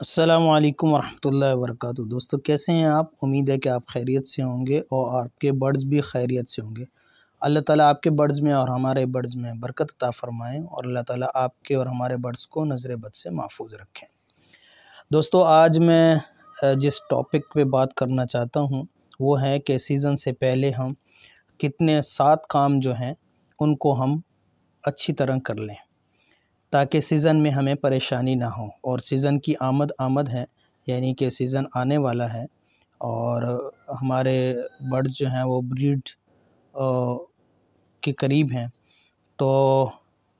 असलकम वरहमल वर्क दोस्तों कैसे हैं आप उम्मीद है कि आप खैरियत से होंगे और आपके बर्ड्स भी खैरियत से होंगे अल्लाह ताला आपके बर्ड्स में और हमारे बर्ड्स में बरकत ता फ़रमाएँ और अल्लाह ताला आपके और हमारे बर्ड्स को नज़र बद से महफूज रखें दोस्तों आज मैं जिस टॉपिक पे बात करना चाहता हूँ वो है कि सीज़न से पहले हम कितने सात काम जो हैं उनको हम अच्छी तरह कर लें ताकि सीज़न में हमें परेशानी ना हो और सीज़न की आमद आमद है यानी कि सीज़न आने वाला है और हमारे बर्ड्स जो हैं वो ब्रीड के करीब हैं तो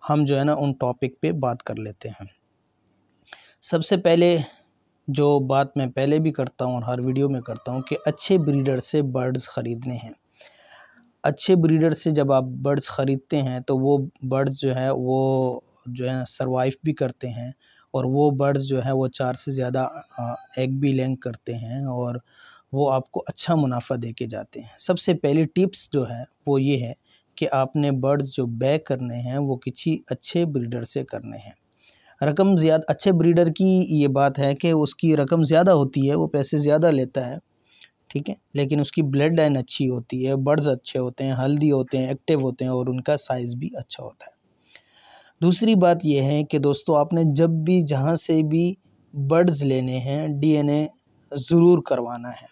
हम जो है ना उन टॉपिक पे बात कर लेते हैं सबसे पहले जो बात मैं पहले भी करता हूँ और हर वीडियो में करता हूँ कि अच्छे ब्रीडर से बर्ड्स ख़रीदने हैं अच्छे ब्रीडर से जब आप बर्ड्स ख़रीदते हैं तो वो बर्ड्स जो है वो जो है सर्वाइव भी करते हैं और वो बर्ड्स जो है वो चार से ज़्यादा एग भी लेंग करते हैं और वो आपको अच्छा मुनाफा दे के जाते हैं सबसे पहली टिप्स जो है वो ये है कि आपने बर्ड्स जो बै करने हैं वो किसी अच्छे ब्रीडर से करने हैं रकम ज़्यादा अच्छे ब्रीडर की ये बात है कि उसकी रकम ज़्यादा होती है वो पैसे ज़्यादा लेता है ठीक है लेकिन उसकी ब्लड लाइन अच्छी होती है बर्ड्स अच्छे होते हैं हेल्दी होते हैं एक्टिव होते हैं और उनका साइज़ भी अच्छा होता है दूसरी बात यह है कि दोस्तों आपने जब भी जहाँ से भी बर्ड्स लेने हैं डीएनए ज़रूर करवाना है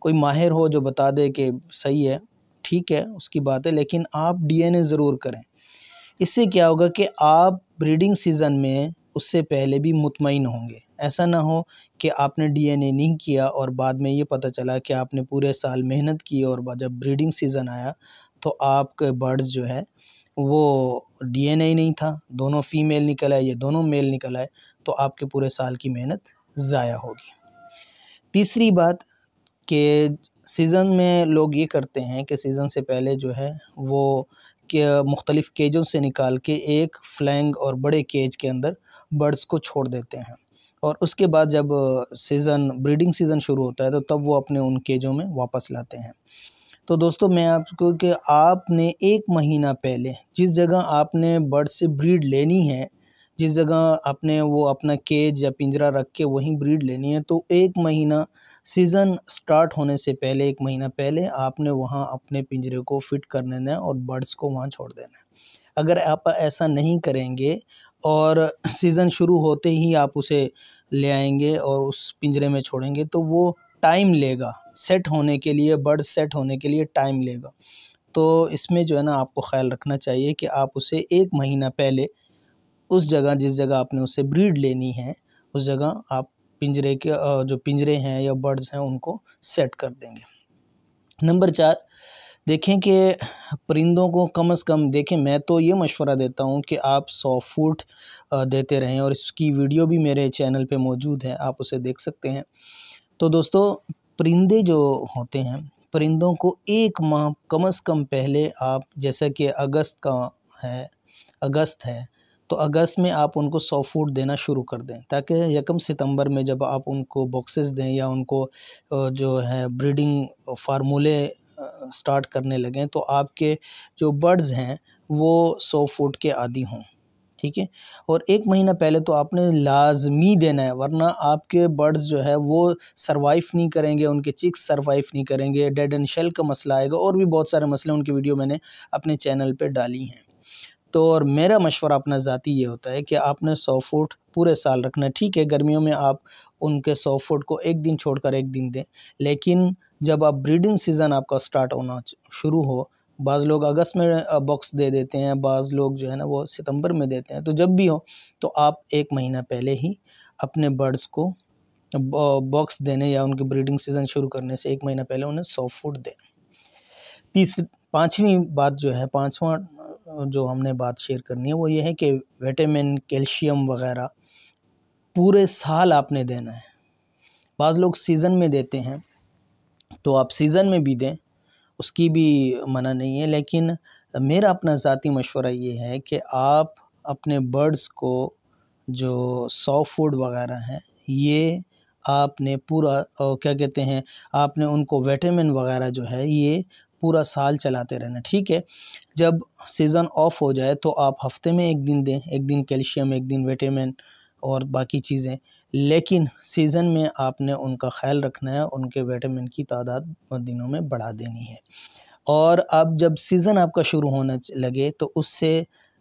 कोई माहिर हो जो बता दे कि सही है ठीक है उसकी बात है लेकिन आप डीएनए ज़रूर करें इससे क्या होगा कि आप ब्रीडिंग सीज़न में उससे पहले भी मुतमिन होंगे ऐसा ना हो कि आपने डीएनए नहीं किया और बाद में ये पता चला कि आपने पूरे साल मेहनत की और जब ब्रीडिंग सीज़न आया तो आपके बर्ड्स जो है वो डी एन ही नहीं था दोनों फ़ीमेल निकल आए या दोनों मेल निकल आए तो आपके पूरे साल की मेहनत ज़ाया होगी तीसरी बात कि सीज़न में लोग ये करते हैं कि सीज़न से पहले जो है वो के मुख्तलिफ़ केजों से निकाल के एक फ्लैंग और बड़े केज के अंदर बर्ड्स को छोड़ देते हैं और उसके बाद जब सीज़न ब्रीडिंग सीज़न शुरू होता है तो तब वो अपने उन केजों में वापस लाते हैं तो दोस्तों मैं आपको कि आपने एक महीना पहले जिस जगह आपने बर्ड से ब्रीड लेनी है जिस जगह आपने वो अपना केज या पिंजरा रख के वहीं ब्रीड लेनी है तो एक महीना सीज़न स्टार्ट होने से पहले एक महीना पहले आपने वहाँ अपने पिंजरे को फिट कर देना है और बर्ड्स को वहाँ छोड़ देना है अगर आप ऐसा नहीं करेंगे और सीज़न शुरू होते ही आप उसे ले आएंगे और उस पिंजरे में छोड़ेंगे तो वो टाइम लेगा सेट होने के लिए बर्ड सेट होने के लिए टाइम लेगा तो इसमें जो है ना आपको ख्याल रखना चाहिए कि आप उसे एक महीना पहले उस जगह जिस जगह आपने उसे ब्रीड लेनी है उस जगह आप पिंजरे के जो पिंजरे हैं या बर्ड्स हैं उनको सेट कर देंगे नंबर चार देखें कि परिंदों को कम से कम देखें मैं तो ये मशवरा देता हूँ कि आप सौ फूट देते रहें और इसकी वीडियो भी मेरे चैनल पे मौजूद है आप उसे देख सकते हैं तो दोस्तों परिंदे जो होते हैं परिंदों को एक माह कम से कम पहले आप जैसा कि अगस्त का है अगस्त है तो अगस्त में आप उनको सौ फूड देना शुरू कर दें ताकि यकम सितंबर में जब आप उनको बॉक्सेस दें या उनको जो है ब्रीडिंग फार्मूले स्टार्ट करने लगें तो आपके जो बर्ड्स हैं वो सौ फूड के आदि हों ठीक है और एक महीना पहले तो आपने लाजमी देना है वरना आपके बर्ड्स जो है वो सर्वाइव नहीं करेंगे उनके चिक्स सर्वाइव नहीं करेंगे डेड एंड शेल का मसला आएगा और भी बहुत सारे मसले उनकी वीडियो मैंने अपने चैनल पर डाली हैं तो और मेरा मशवरा अपना ज़ाती ये होता है कि आपने सौ फुट पूरे साल रखना है ठीक है गर्मियों में आप उनके सौ फुट को एक दिन छोड़कर एक दिन दें लेकिन जब आप ब्रीडिंग सीज़न आपका स्टार्ट होना शुरू हो बाज़ लोग अगस्त में बॉक्स दे देते हैं बाज़ लोग जो है ना वो सितंबर में देते हैं तो जब भी हो तो आप एक महीना पहले ही अपने बर्ड्स को बॉक्स देने या उनके ब्रीडिंग सीज़न शुरू करने से एक महीना पहले उन्हें सॉफ्ट फूड दें तीसरी पाँचवीं बात जो है पाँचवा जो हमने बात शेयर करनी है वो ये है कि विटामिन कैल्शियम वगैरह पूरे साल आपने देना है बाज़ लोग सीज़न में देते हैं तो आप सीज़न में भी दें उसकी भी मना नहीं है लेकिन मेरा अपना ज़ाती मशवरा ये है कि आप अपने बर्ड्स को जो सॉफ़्ट फ़ूड वगैरह हैं ये आपने पूरा क्या कहते हैं आपने उनको विटामिन वगैरह जो है ये पूरा साल चलाते रहना ठीक है जब सीज़न ऑफ हो जाए तो आप हफ्ते में एक दिन दें एक दिन कैल्शियम एक दिन विटामिन और बाकी चीज़ें लेकिन सीज़न में आपने उनका ख्याल रखना है उनके विटामिन की तादाद दिनों में बढ़ा देनी है और अब जब सीज़न आपका शुरू होने लगे तो उससे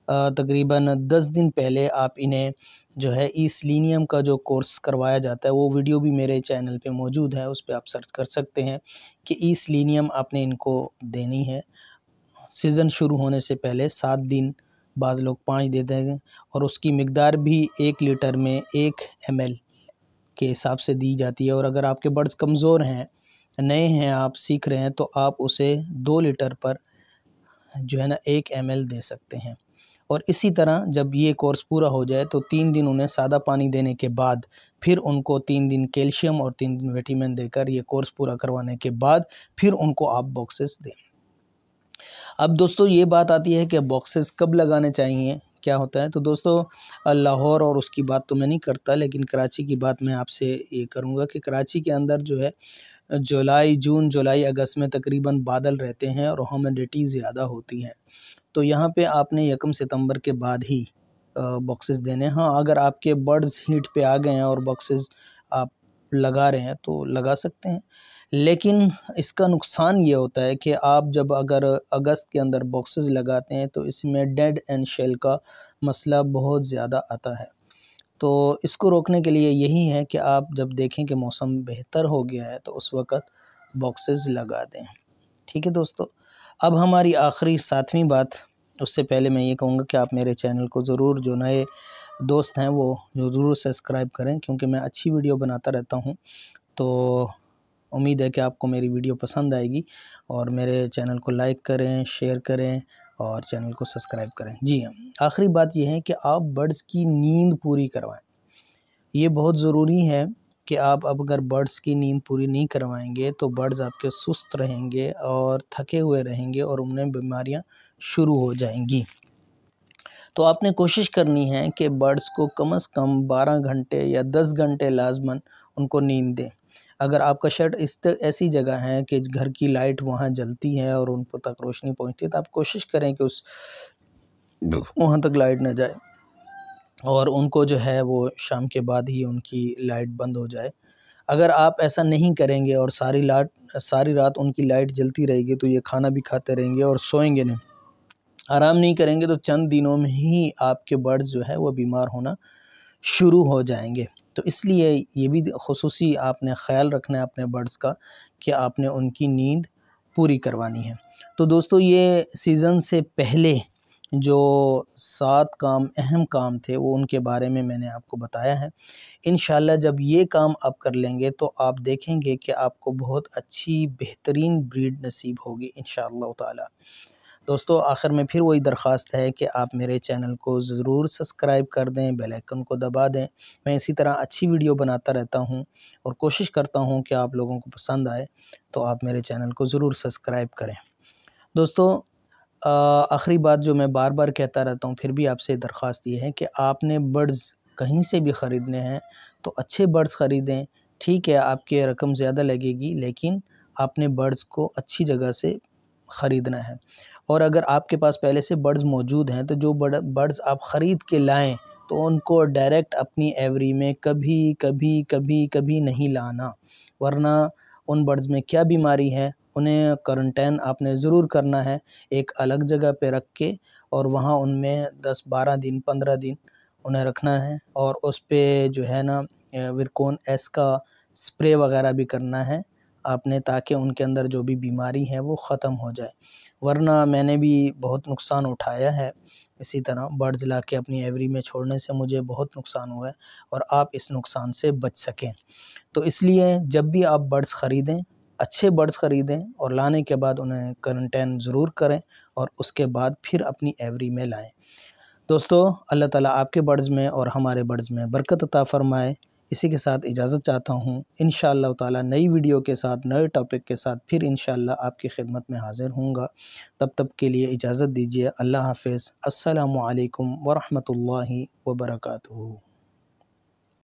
तकरीबन दस दिन पहले आप इन्हें जो है ईसलिनियम का जो कोर्स करवाया जाता है वो वीडियो भी मेरे चैनल पे मौजूद है उस पर आप सर्च कर सकते हैं कि ईसलिनियम आपने इनको देनी है सीज़न शुरू होने से पहले सात दिन बाज़ लोग पाँच दे देंगे और उसकी मकदार भी एक लीटर में एक एम एल के हिसाब से दी जाती है और अगर आपके बर्ड्स कमज़ोर हैं नए हैं आप सीख रहे हैं तो आप उसे दो लीटर पर जो है ना एक एम एल दे सकते हैं और इसी तरह जब ये कोर्स पूरा हो जाए तो तीन दिन उन्हें सादा पानी देने के बाद फिर उनको तीन दिन कैल्शियम और तीन दिन विटामिन देकर ये कोर्स पूरा करवाने के बाद फिर उनको आप बॉक्सेस दें अब दोस्तों ये बात आती है कि बॉक्सेस कब लगाने चाहिए क्या होता है तो दोस्तों लाहौर और उसकी बात तो मैं नहीं करता लेकिन कराची की बात मैं आपसे ये करूँगा कि कराची के अंदर जो है जुलाई जून जुलाई अगस्त में तकरीबन बादल रहते हैं और ह्यूमिडिटी ज़्यादा होती है तो यहाँ पे आपने यकम सितंबर के बाद ही बॉक्सेस देने हाँ अगर आपके बर्ड्स हीट पे आ गए हैं और बॉक्सेस आप लगा रहे हैं तो लगा सकते हैं लेकिन इसका नुकसान ये होता है कि आप जब अगर अगस्त के अंदर बॉक्सेस लगाते हैं तो इसमें डेड एंड शेल का मसला बहुत ज़्यादा आता है तो इसको रोकने के लिए यही है कि आप जब देखें कि मौसम बेहतर हो गया है तो उस वक़्त बॉक्सेस लगा दें ठीक है दोस्तों अब हमारी आखिरी सातवीं बात उससे पहले मैं ये कहूँगा कि आप मेरे चैनल को ज़रूर जो नए दोस्त हैं वो ज़रूर सब्सक्राइब करें क्योंकि मैं अच्छी वीडियो बनाता रहता हूँ तो उम्मीद है कि आपको मेरी वीडियो पसंद आएगी और मेरे चैनल को लाइक करें शेयर करें और चैनल को सब्सक्राइब करें जी हाँ आखिरी बात यह है कि आप बर्ड्स की नींद पूरी करवाएं ये बहुत ज़रूरी है कि आप अब अगर बर्ड्स की नींद पूरी नहीं करवाएंगे तो बर्ड्स आपके सुस्त रहेंगे और थके हुए रहेंगे और उनमें बीमारियां शुरू हो जाएंगी तो आपने कोशिश करनी है कि बर्ड्स को कम से कम 12 घंटे या 10 घंटे लाजमन उनको नींद दें अगर आपका शेड इस ऐसी जगह है कि घर की लाइट वहाँ जलती है और उन तक रोशनी पहुँचती है तो आप कोशिश करें कि उस वहाँ तक लाइट ना जाए और उनको जो है वो शाम के बाद ही उनकी लाइट बंद हो जाए अगर आप ऐसा नहीं करेंगे और सारी लाट सारी रात उनकी लाइट जलती रहेगी तो ये खाना भी खाते रहेंगे और सोएंगे नहीं आराम नहीं करेंगे तो चंद दिनों में ही आपके बर्ड्स जो है वो बीमार होना शुरू हो जाएंगे तो इसलिए ये भी खसूस आपने ख्याल रखना है अपने बर्ड्स का कि आपने उनकी नींद पूरी करवानी है तो दोस्तों ये सीज़न से पहले जो सात काम अहम काम थे वो उनके बारे में मैंने आपको बताया है इन जब ये काम आप कर लेंगे तो आप देखेंगे कि आपको बहुत अच्छी बेहतरीन ब्रीड नसीब होगी इन शाह दोस्तों आखिर में फिर वही दरख्वास्त है कि आप मेरे चैनल को ज़रूर सब्सक्राइब कर दें बेल आइकन को दबा दें मैं इसी तरह अच्छी वीडियो बनाता रहता हूं और कोशिश करता हूं कि आप लोगों को पसंद आए तो आप मेरे चैनल को ज़रूर सब्सक्राइब करें दोस्तों आखिरी बात जो मैं बार बार कहता रहता हूँ फिर भी आपसे दरख्वास्त ये है कि आपने बर्ड्स कहीं से भी ख़रीदने हैं तो अच्छे बर्ड्स ख़रीदें ठीक है आपकी रकम ज़्यादा लगेगी लेकिन आपने बर्ड्स को अच्छी जगह से ख़रीदना है और अगर आपके पास पहले से बर्ड्स मौजूद हैं तो जो बर्ड्स आप ख़रीद के लाएँ तो उनको डायरेक्ट अपनी एवरी में कभी कभी कभी कभी नहीं लाना वरना उन बर्ड्स में क्या बीमारी है उन्हें क्वारंटाइन आपने ज़रूर करना है एक अलग जगह पे रख के और वहाँ उनमें दस बारह दिन पंद्रह दिन उन्हें रखना है और उस पर जो है ना विरकोन एस का स्प्रे वगैरह भी करना है आपने ताकि उनके अंदर जो भी बीमारी है वो ख़त्म हो जाए वरना मैंने भी बहुत नुकसान उठाया है इसी तरह बर्ड्स ला के अपनी एवरी में छोड़ने से मुझे बहुत नुकसान हुआ है और आप इस नुकसान से बच सकें तो इसलिए जब भी आप बर्ड्स ख़रीदें अच्छे बर्ड्स ख़रीदें और लाने के बाद उन्हें क्वारंटाइन ज़रूर करें और उसके बाद फिर अपनी एवरी में लाएँ दोस्तों अल्लाह ताला आपके बर्ड्स में और हमारे बर्ड्स में बरकत अता फ़रमाए इसी के साथ इजाज़त चाहता हूँ इन ताला नई वीडियो के साथ नए टॉपिक के साथ फिर इन आपकी खिदमत में हाज़िर होंगे तब तब के लिए इजाज़त दीजिए अल्लाह हाफ़ अल्लाम वरहमल वर्का